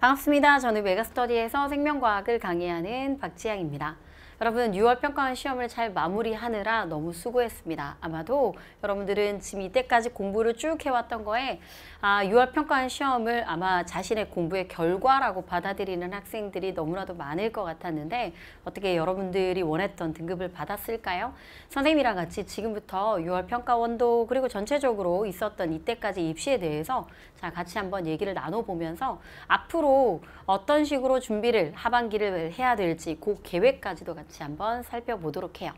반갑습니다. 저는 메가스터디에서 생명과학을 강의하는 박지향입니다. 여러분 6월 평가원 시험을 잘 마무리하느라 너무 수고했습니다. 아마도 여러분들은 지금 이때까지 공부를 쭉 해왔던 거에 아, 6월 평가원 시험을 아마 자신의 공부의 결과라고 받아들이는 학생들이 너무나도 많을 것 같았는데 어떻게 여러분들이 원했던 등급을 받았을까요? 선생님이랑 같이 지금부터 6월 평가원도 그리고 전체적으로 있었던 이때까지 입시에 대해서 자 같이 한번 얘기를 나눠보면서 앞으로 어떤 식으로 준비를 하반기를 해야 될지 그 계획까지도 같이 같이 한번 살펴보도록 해요.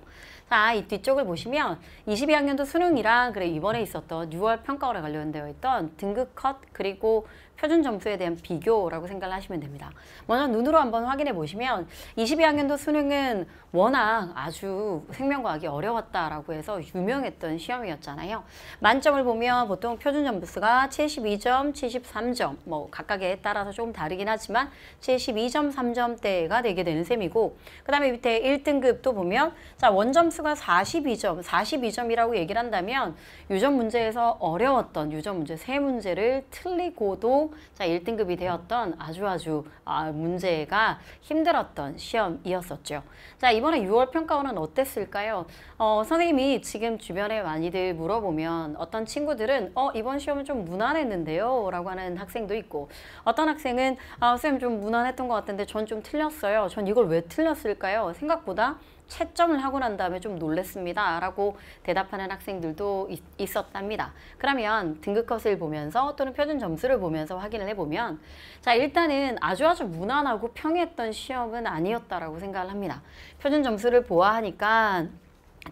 자, 이 뒤쪽을 보시면 22학년도 수능이랑 그래 이번에 있었던 6월 평가원에 관련되어 있던 등급 컷 그리고 표준 점수에 대한 비교라고 생각을 하시면 됩니다. 먼저 눈으로 한번 확인해 보시면 22학년도 수능은 워낙 아주 생명과학이 어려웠다라고 해서 유명했던 시험이었잖아요. 만점을 보면 보통 표준 점수가 72점, 73점 뭐 각각에 따라서 조금 다르긴 하지만 72.3점대가 되게 되는 셈이고 그 다음에 밑에 1등급도 보면 자 원점수가 42점, 42점이라고 얘기를 한다면 유전 문제에서 어려웠던 유전 문제 세 문제를 틀리고도 자 1등급이 되었던 아주 아주 아, 문제가 힘들었던 시험이었었죠. 자 이번에 6월 평가원은 어땠을까요? 어, 선생님이 지금 주변에 많이들 물어보면 어떤 친구들은 어 이번 시험은 좀 무난했는데요 라고 하는 학생도 있고 어떤 학생은 아 선생님 좀 무난했던 것 같은데 전 좀 틀렸어요. 전 이걸 왜 틀렸을까요? 생각보다 채점을 하고 난 다음에 좀 놀랬습니다. 라고 대답하는 학생들도 있, 었답니다 그러면 등급컷을 보면서 또는 표준 점수를 보면서 확인을 해보면 자 일단은 아주 아주 무난하고 평했던 시험은 아니었다라고 생각을 합니다. 표준 점수를 보아하니까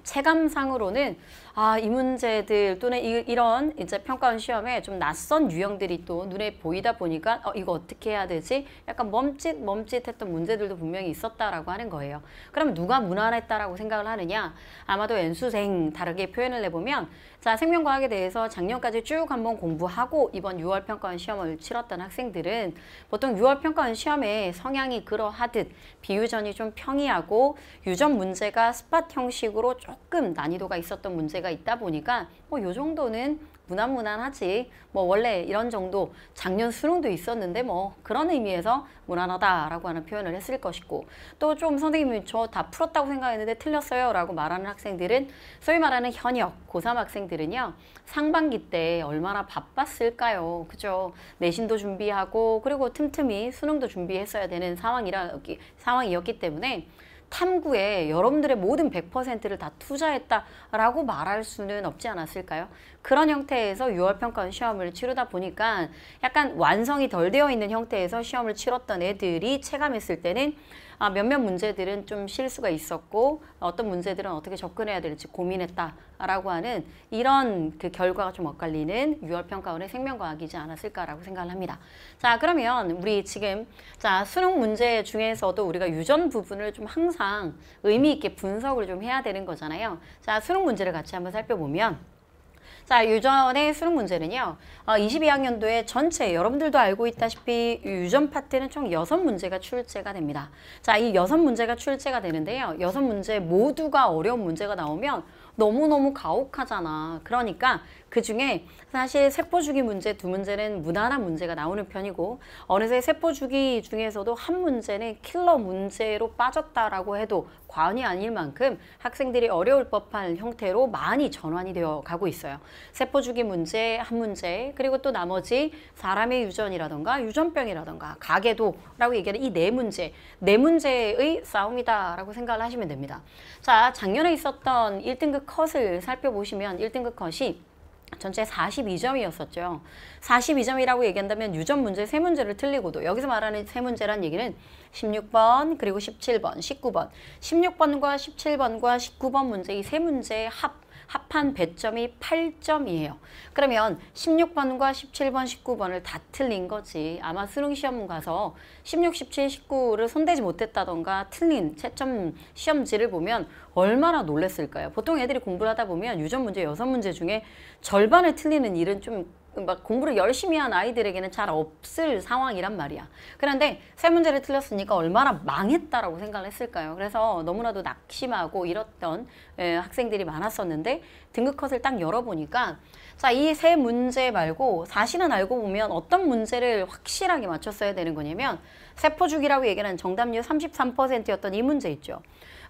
체감상으로는 아, 이 문제들 또는 이, 이런 이제 평가원 시험에 좀 낯선 유형들이 또 눈에 보이다 보니까 어, 이거 어떻게 해야 되지? 약간 멈칫 멈칫했던 문제들도 분명히 있었다라고 하는 거예요. 그럼 누가 무난했다라고 생각을 하느냐? 아마도 연수생 다르게 표현을 해보면 자, 생명과학에 대해서 작년까지 쭉 한번 공부하고 이번 6월 평가원 시험을 치렀던 학생들은 보통 6월 평가원 시험에 성향이 그러하듯 비유전이 좀 평이하고 유전 문제가 스팟 형식으로 조금 난이도가 있었던 문제가 문제가 있다 보니까 뭐 요 정도는 무난무난하지 뭐 원래 이런 정도 작년 수능도 있었는데 뭐 그런 의미에서 무난하다라고 하는 표현을 했을 것이고 또 좀 선생님이 저 다 풀었다고 생각했는데 틀렸어요 라고 말하는 학생들은 소위 말하는 현역 고3 학생들은요 상반기 때 얼마나 바빴을까요 그죠 내신도 준비하고 그리고 틈틈이 수능도 준비했어야 되는 상황이라 상황이었기 때문에 탐구에 여러분들의 모든 100%를 다 투자했다라고 말할 수는 없지 않았을까요? 그런 형태에서 6월 평가원 시험을 치르다 보니까 약간 완성이 덜 되어 있는 형태에서 시험을 치렀던 애들이 체감했을 때는 아, 몇몇 문제들은 좀 실수가 있었고 어떤 문제들은 어떻게 접근해야 될지 고민했다라고 하는 이런 그 결과가 좀 엇갈리는 6월 평가원의 생명과학이지 않았을까라고 생각을 합니다. 자 그러면 우리 지금 자 수능 문제 중에서도 우리가 유전 부분을 좀 항상 항상 의미 있게 분석을 좀 해야 되는 거잖아요. 자, 수능 문제를 같이 한번 살펴보면 자, 유전의 수능 문제는요. 어, 22학년도에 전체 여러분들도 알고 있다시피 유전 파트는 총 여섯 문제가 출제가 됩니다. 자, 이 여섯 문제가 출제가 되는데요. 여섯 문제 모두가 어려운 문제가 나오면 너무너무 가혹하잖아. 그러니까 그중에 사실 세포주기 문제 두 문제는 무난한 문제가 나오는 편이고 어느새 세포주기 중에서도 한 문제는 킬러 문제로 빠졌다라고 해도 과언이 아닐 만큼 학생들이 어려울 법한 형태로 많이 전환이 되어 가고 있어요. 세포주기 문제, 한 문제, 그리고 또 나머지 사람의 유전이라던가 유전병이라던가 가계도라고 얘기하는 이 네 문제, 네 문제의 싸움이다라고 생각을 하시면 됩니다. 자, 작년에 있었던 1등급 컷을 살펴보시면 1등급 컷이 전체 42점이었었죠. 42점이라고 얘기한다면 유전 문제 세문제를 틀리고도 여기서 말하는 세문제란 얘기는 16번 그리고 17번, 19번 16번과 17번과 19번 문제 이세문제합 합한 배점이 8점이에요. 그러면 16번과 17번, 19번을 다 틀린 거지. 아마 수능 시험 가서 16, 17, 19를 손대지 못했다던가 틀린 채점 시험지를 보면 얼마나 놀랬을까요? 보통 애들이 공부를 하다 보면 유전 문제 6문제 중에 절반을 틀리는 일은 좀막 공부를 열심히 한 아이들에게는 잘 없을 상황이란 말이야. 그런데 세 문제를 틀렸으니까 얼마나 망했다라고 생각을 했을까요? 그래서 너무나도 낙심하고 이랬던 에, 예, 학생들이 많았었는데 등급컷을 딱 열어보니까 자, 이 세 문제 말고 사실은 알고 보면 어떤 문제를 확실하게 맞췄어야 되는 거냐면 세포주기라고 얘기하는 정답률 33%였던 이 문제 있죠.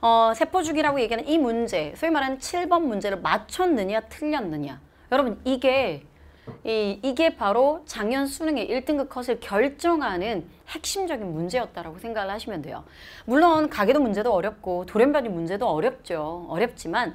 어, 세포주기라고 얘기하는 이 문제, 소위 말하는 7번 문제를 맞췄느냐 틀렸느냐. 여러분 이게 이, 이게 바로 작년 수능의 1등급 컷을 결정하는 핵심적인 문제였다라고 생각을 하시면 돼요. 물론 가계도 문제도 어렵고 돌연변이 문제도 어렵죠. 어렵지만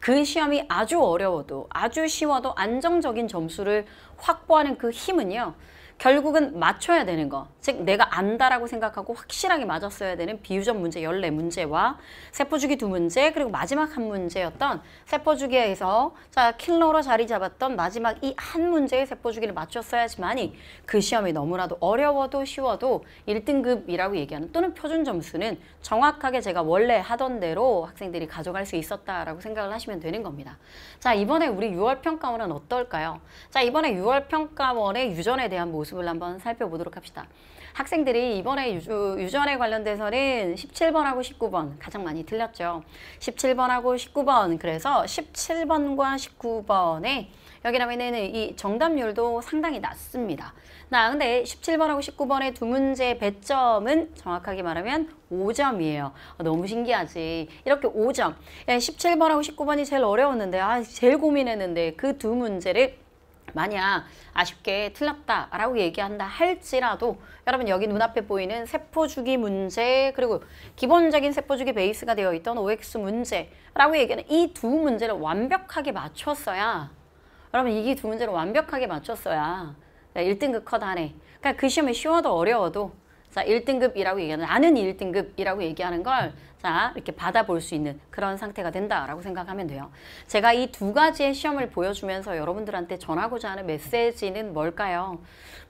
그 시험이 아주 어려워도 아주 쉬워도 안정적인 점수를 확보하는 그 힘은요. 결국은 맞춰야 되는 거. 즉 내가 안다라고 생각하고 확실하게 맞았어야 되는 비유전 문제 14문제와 세포주기 두 문제 그리고 마지막 한 문제였던 세포주기에서 자 킬러로 자리 잡았던 마지막 이 한 문제의 세포주기를 맞췄어야지만이 그 시험이 너무나도 어려워도 쉬워도 1등급이라고 얘기하는 또는 표준 점수는 정확하게 제가 원래 하던 대로 학생들이 가져갈 수 있었다라고 생각을 하시면 되는 겁니다. 자 이번에 우리 6월 평가원은 어떨까요? 자 이번에 6월 평가원의 유전에 대한 모습 모습을 한번 살펴보도록 합시다. 학생들이 이번에 유주, 전에 관련돼서는 17번하고 19번 가장 많이 틀렸죠. 17번하고 19번 그래서 17번과 19번에 여기라면은 이 정답률도 상당히 낮습니다. 나 근데 17번하고 19번의 두 문제 배점은 정확하게 말하면 5점이에요. 어, 너무 신기하지. 이렇게 5점. 17번하고 예, 19번이 제일 어려웠는데 아, 제일 고민했는데 그 두 문제를 만약 아쉽게 틀렸다라고 얘기한다 할지라도 여러분 여기 눈앞에 보이는 세포주기 문제 그리고 기본적인 세포주기 베이스가 되어 있던 OX 문제라고 얘기하는 이 두 문제를 완벽하게 맞췄어야 여러분 이 두 문제를 완벽하게 맞췄어야 1등급 컷 안에 그러니까 그 시험이 쉬워도 어려워도 자, 1등급이라고 얘기하는 아는 1등급이라고 얘기하는 걸 자, 이렇게 받아볼 수 있는 그런 상태가 된다라고 생각하면 돼요. 제가 이 두 가지의 시험을 보여주면서 여러분들한테 전하고자 하는 메시지는 뭘까요?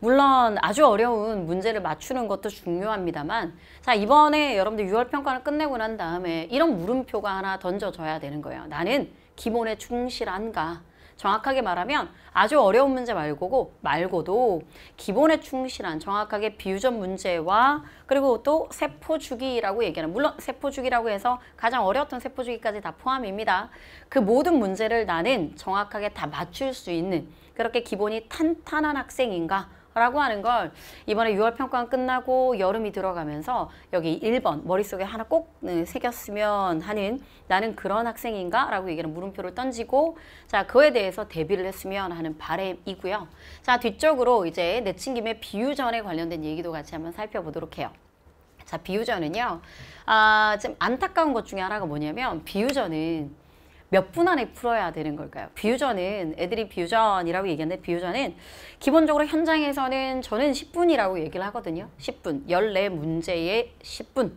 물론 아주 어려운 문제를 맞추는 것도 중요합니다만 자, 이번에 여러분들 6월 평가를 끝내고 난 다음에 이런 물음표가 하나 던져져야 되는 거예요. 나는 기본에 충실한가? 정확하게 말하면 아주 어려운 문제 말고고 말고도 기본에 충실한 정확하게 비유전 문제와 그리고 또 세포 주기라고 얘기하는 물론 세포 주기라고 해서 가장 어려웠던 세포 주기까지 다 포함입니다. 그 모든 문제를 나는 정확하게 다 맞출 수 있는 그렇게 기본이 탄탄한 학생인가 라고 하는 걸 이번에 6월 평가가 끝나고 여름이 들어가면서 여기 1번 머릿속에 하나 꼭 네, 새겼으면 하는 나는 그런 학생인가? 라고 얘기하는 물음표를 던지고 자 그에 대해서 대비를 했으면 하는 바램이고요. 자 뒤쪽으로 이제 내친김에 비유전에 관련된 얘기도 같이 한번 살펴보도록 해요. 자 비유전은요. 아, 지금 안타까운 것 중에 하나가 뭐냐면 비유전은 몇분 안에 풀어야 되는 걸까요? 비유전은 애들이 비유전이라고 얘기하는데 비유전은 기본적으로 현장에서는 저는 10분이라고 얘기를 하거든요. 10분. 14문제에 10분.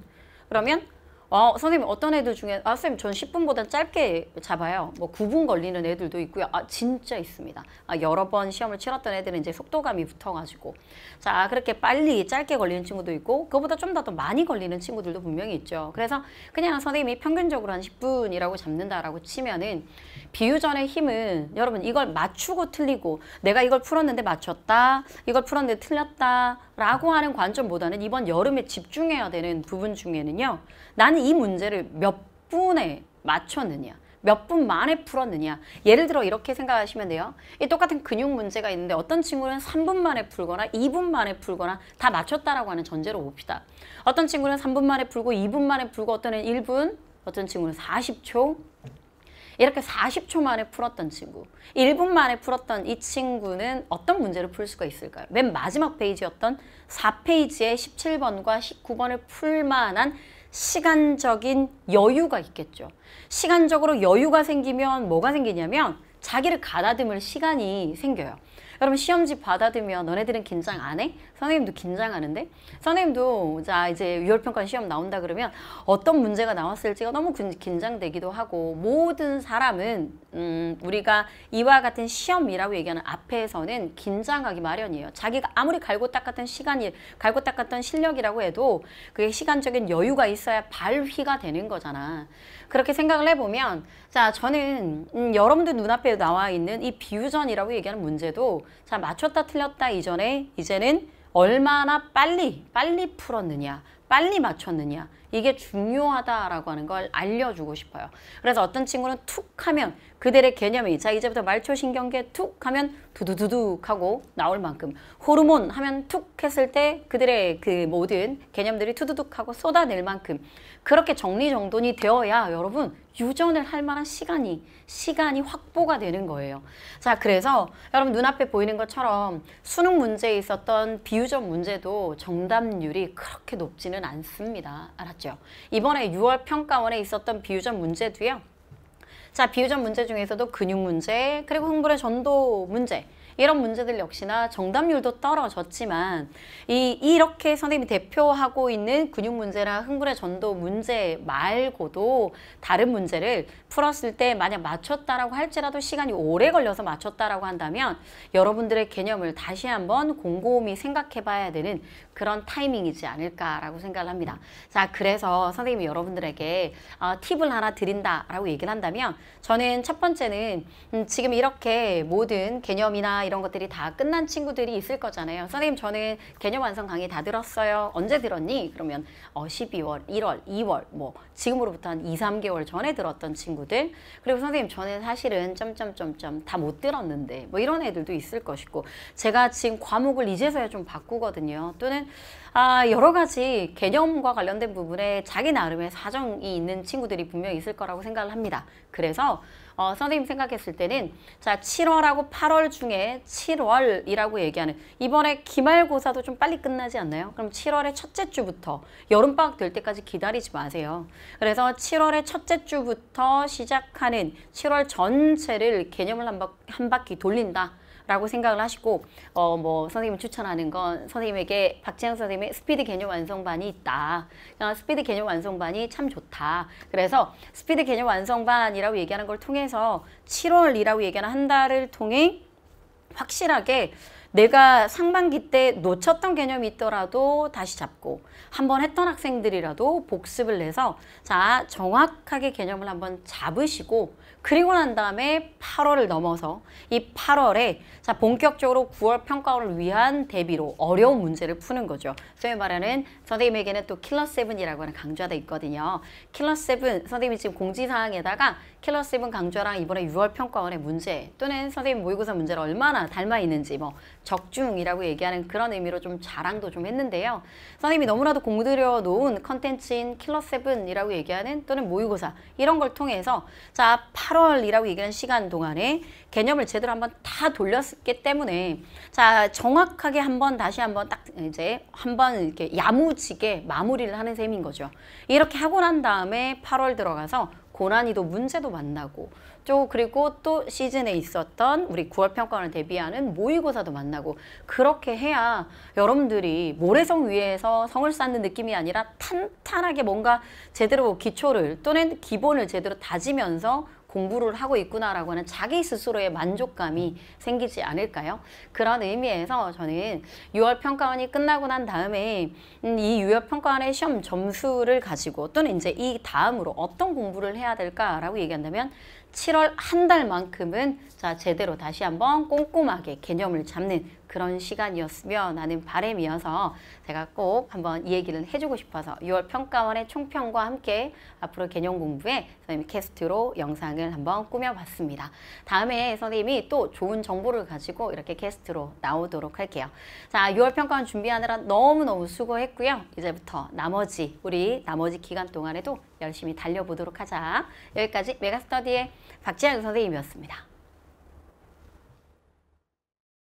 그러면 어, 선생님 어떤 애들 중에 아 선생님 전 10분보다 짧게 잡아요. 뭐 9분 걸리는 애들도 있고요. 아 진짜 있습니다. 아 여러 번 시험을 치렀던 애들은 이제 속도감이 붙어가지고 자 그렇게 빨리 짧게 걸리는 친구도 있고 그보다 거좀더 더 많이 걸리는 친구들도 분명히 있죠. 그래서 그냥 선생님이 평균적으로 한 10분이라고 잡는다라고 치면은 비유전의 힘은 여러분 이걸 맞추고 틀리고 내가 이걸 풀었는데 맞췄다 이걸 풀었는데 틀렸다 라고 하는 관점보다는 이번 여름에 집중해야 되는 부분 중에는요. 나는 이 문제를 몇 분에 맞췄느냐. 몇 분 만에 풀었느냐. 예를 들어 이렇게 생각하시면 돼요. 이 똑같은 근육 문제가 있는데 어떤 친구는 3분 만에 풀거나 2분 만에 풀거나 다 맞췄다라고 하는 전제로 봅시다. 어떤 친구는 3분 만에 풀고 2분 만에 풀고 어떤 애는 1분, 어떤 친구는 40초, 이렇게 40초 만에 풀었던 친구, 1분 만에 풀었던 이 친구는 어떤 문제를 풀 수가 있을까요? 맨 마지막 페이지였던 4페이지에 17번과 19번을 풀 만한 시간적인 여유가 있겠죠. 시간적으로 여유가 생기면 뭐가 생기냐면 자기를 가다듬을 시간이 생겨요. 여러분 시험지 받아들면 너네들은 긴장 안 해? 선생님도 긴장하는데 선생님도 자 이제 유월평가 시험 나온다 그러면 어떤 문제가 나왔을지가 너무 긴장되기도 하고 모든 사람은 음, 우리가 이와 같은 시험이라고 얘기하는 앞에서는 긴장하기 마련이에요. 자기가 아무리 갈고 닦았던 시간이 갈고 닦았던 실력이라고 해도 그게 시간적인 여유가 있어야 발휘가 되는 거잖아. 그렇게 생각을 해보면 자 저는 음, 여러분들 눈앞에 나와 있는 이 비유전이라고 얘기하는 문제도 자 맞췄다 틀렸다 이전에 이제는 얼마나 빨리 빨리 풀었느냐 빨리 맞췄느냐 이게 중요하다라고 하는 걸 알려주고 싶어요. 그래서 어떤 친구는 툭 하면 그들의 개념이 자 이제부터 말초신경계 툭 하면 두두두둑 하고 나올 만큼 호르몬 하면 툭 했을 때 그들의 그 모든 개념들이 투두둑 하고 쏟아낼 만큼 그렇게 정리정돈이 되어야 여러분 유전을 할 만한 시간이 시간이 확보가 되는 거예요. 자 그래서 여러분 눈앞에 보이는 것처럼 수능 문제에 있었던 비유적 문제도 정답률이 그렇게 높지는 않습니다. 알았죠? 있었죠. 이번에 6월 평가원에 있었던 비유전 문제도요. 자, 비유전 문제 중에서도 근육 문제, 그리고 흥분의 전도 문제, 이런 문제들 역시나 정답률도 떨어졌지만 이 이렇게 선생님이 대표하고 있는 근육 문제나 흥분의 전도 문제 말고도 다른 문제를 풀었을 때 만약 맞췄다라고 할지라도 시간이 오래 걸려서 맞췄다라고 한다면 여러분들의 개념을 다시 한번 곰곰이 생각해 봐야 되는 그런 타이밍이지 않을까라고 생각을 합니다. 자, 그래서 선생님이 여러분들에게 어, 팁을 하나 드린다라고 얘기를 한다면 저는 첫 번째는 음, 지금 이렇게 모든 개념이나 이런 것들이 다 끝난 친구들이 있을 거잖아요. 선생님 저는 개념 완성 강의 다 들었어요. 언제 들었니? 그러면 어, 12월, 1월, 2월 뭐 지금으로부터 한 2, 3개월 전에 들었던 친구들 그리고 선생님 저는 사실은 점점점점 다 못 들었는데 뭐 이런 애들도 있을 것이고 제가 지금 과목을 이제서야 좀 바꾸거든요. 또는 아, 여러 가지 개념과 관련된 부분에 자기 나름의 사정이 있는 친구들이 분명히 있을 거라고 생각을 합니다. 그래서 어, 선생님 생각했을 때는 자 7월하고 8월 중에 7월이라고 얘기하는 이번에 기말고사도 좀 빨리 끝나지 않나요? 그럼 7월의 첫째 주부터 여름방학 될 때까지 기다리지 마세요. 그래서 7월의 첫째 주부터 시작하는 7월 전체를 개념을 한, 바, 한 바퀴 돌린다. 라고 생각을 하시고 어 뭐 선생님 추천하는 건 선생님에게 박재영 선생님의 스피드 개념 완성반이 있다. 아, 스피드 개념 완성반이 참 좋다. 그래서 스피드 개념 완성반이라고 얘기하는 걸 통해서 7월이라고 얘기하는 한 달을 통해 확실하게 내가 상반기 때 놓쳤던 개념이 있더라도 다시 잡고 한 번 했던 학생들이라도 복습을 해서 자 정확하게 개념을 한 번 잡으시고 그리고 난 다음에 8월을 넘어서 이 8월에 자 본격적으로 9월 평가원을 위한 대비로 어려운 문제를 푸는 거죠. 소위 말하는 선생님에게는 또 킬러 세븐이라고 하는 강좌도 있거든요. 킬러 세븐 선생님이 지금 공지사항에다가 킬러 세븐 강좌랑 이번에 6월 평가원의 문제 또는 선생님 모의고사 문제를 얼마나 닮아 있는지 뭐 적중이라고 얘기하는 그런 의미로 좀 자랑도 좀 했는데요. 선생님이 너무나도 공들여 놓은 컨텐츠인 킬러7이라고 얘기하는 또는 모의고사 이런 걸 통해서 자 8월이라고 얘기하는 시간 동안에 개념을 제대로 한번 다 돌렸기 때문에 자 정확하게 한번 다시 한번 딱 이제 한번 이렇게 야무지게 마무리를 하는 셈인 거죠. 이렇게 하고 난 다음에 8월 들어가서 고난이도 문제도 만나고 또 그리고 또 시즌에 있었던 우리 9월 평가원을 대비하는 모의고사도 만나고 그렇게 해야 여러분들이 모래성 위에서 성을 쌓는 느낌이 아니라 탄탄하게 뭔가 제대로 기초를 또는 기본을 제대로 다지면서 공부를 하고 있구나라고 하는 자기 스스로의 만족감이 생기지 않을까요? 그런 의미에서 저는 6월 평가원이 끝나고 난 다음에 음, 이 6월 평가원의 시험 점수를 가지고 또는 이제 이 다음으로 어떤 공부를 해야 될까라고 얘기한다면 7월 한 달만큼은 자 제대로 다시 한번 꼼꼼하게 개념을 잡는 그런 시간이었으면 하는 바램이어서 제가 꼭 한번 이 얘기를 해주고 싶어서 6월 평가원의 총평과 함께 앞으로 개념 공부에 선생님 캐스트로 영상을 한번 꾸며봤습니다. 다음에 선생님이 또 좋은 정보를 가지고 이렇게 캐스트로 나오도록 할게요. 자, 6월 평가원 준비하느라 너무너무 수고했고요. 이제부터 나머지 우리 나머지 기간 동안에도 열심히 달려보도록 하자. 여기까지 메가스터디의 박지영 선생님이었습니다.